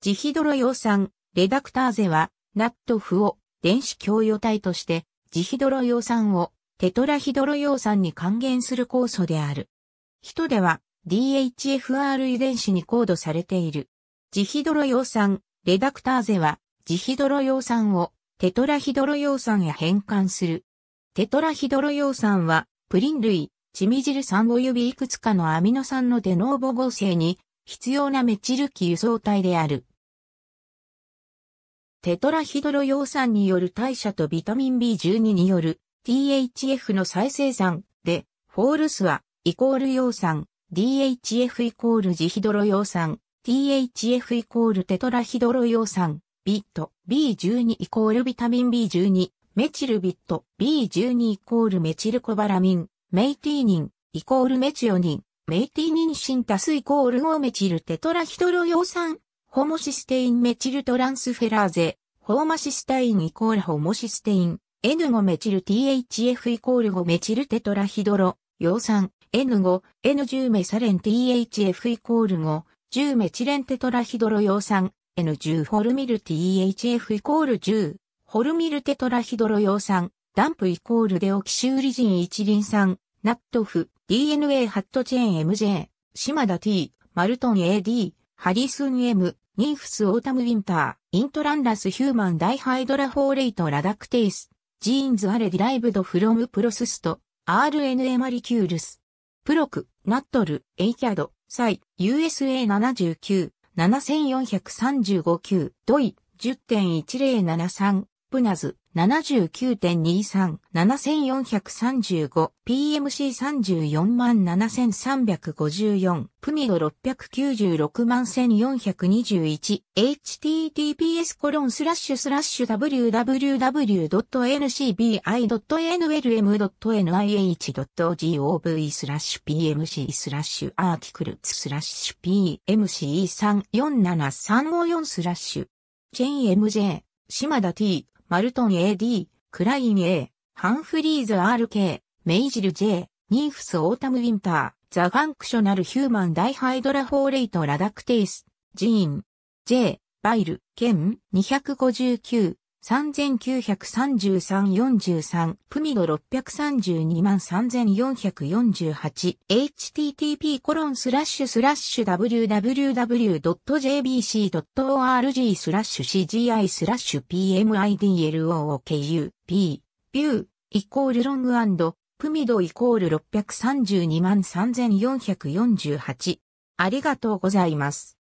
ジヒドロ養酸、レダクターゼは、ナットフを電子共与体として、ジヒドロ養酸をテトラヒドロ養酸に還元する酵素である。人では DHFR 遺伝子にコードされている。ジヒドロ養酸、レダクターゼは、ジヒドロ養酸をテトラヒドロ養酸へ変換する。テトラヒドロ養酸は、プリン類、チミジル酸及びいくつかのアミノ酸のデノーボ合成に必要なメチル基輸送体である。テトラヒドロ陽酸による代謝とビタミン B12 による THF の再生産で、フォールスはイコール葉酸、DHF イコールジヒドロ陽酸、THF イコールテトラヒドロ陽酸、ビット、B12 イコールビタミン B12、メチルビット、B12 イコールメチルコバラミン、メイティニン、イコールメチオニン、メイティニンシンタスイコール5メチルテトラヒドロ陽酸、ホモシステインメチルトランスフェラーゼ、ホーマシスタインイコールホモシステイン、N5 メチル THF イコール5メチルテトラヒドロ、葉酸、N5、N10 メサレン THF イコール5、10メチレンテトラヒドロ葉酸、N10 ホルミル THF イコール10、ホルミルテトラヒドロ葉酸、ダンプイコールデオキシウリジン一リン酸、ナットフ、DNA ハットチェーン MJ、島田 T、マルトン AD、ハリスンエム、ニンフスオータムウィンター、イントランラスヒューマンダイハイドラフォーレイトラダクテイス、ジーンズアレディライブドフロムプロススト、RNA マリキュールス。プロク、ナットル、エイキャド、サイ、USA79、7435級、ドイ、10.1073、プナズ、79.23-7435、PMC347,354、プミド696,1421、https コロンスラッシュスラッシュ www.ncbi.nlm.nih.gov スラッシュ PMC スラッシュアーティクルツスラッシュ PMC34735 4スラッシュ JMJ 島田 T マルトン AD、クライン A、ハンフリーズ RK、メイジル J、ニーフスオータムウィンター、ザ・ファンクショナル・ヒューマン・ダイハイドラ・フォーレイト・ラダクテイス、ジーン、J、バイル、ケン、259、3933-43プミド632万 3448http コロンスラッシュスラッシュ www.jbc.org スラッシュ cgi スラッシュ pmidloku p ビューイコールロングプミドイコール632万3448ありがとうございます。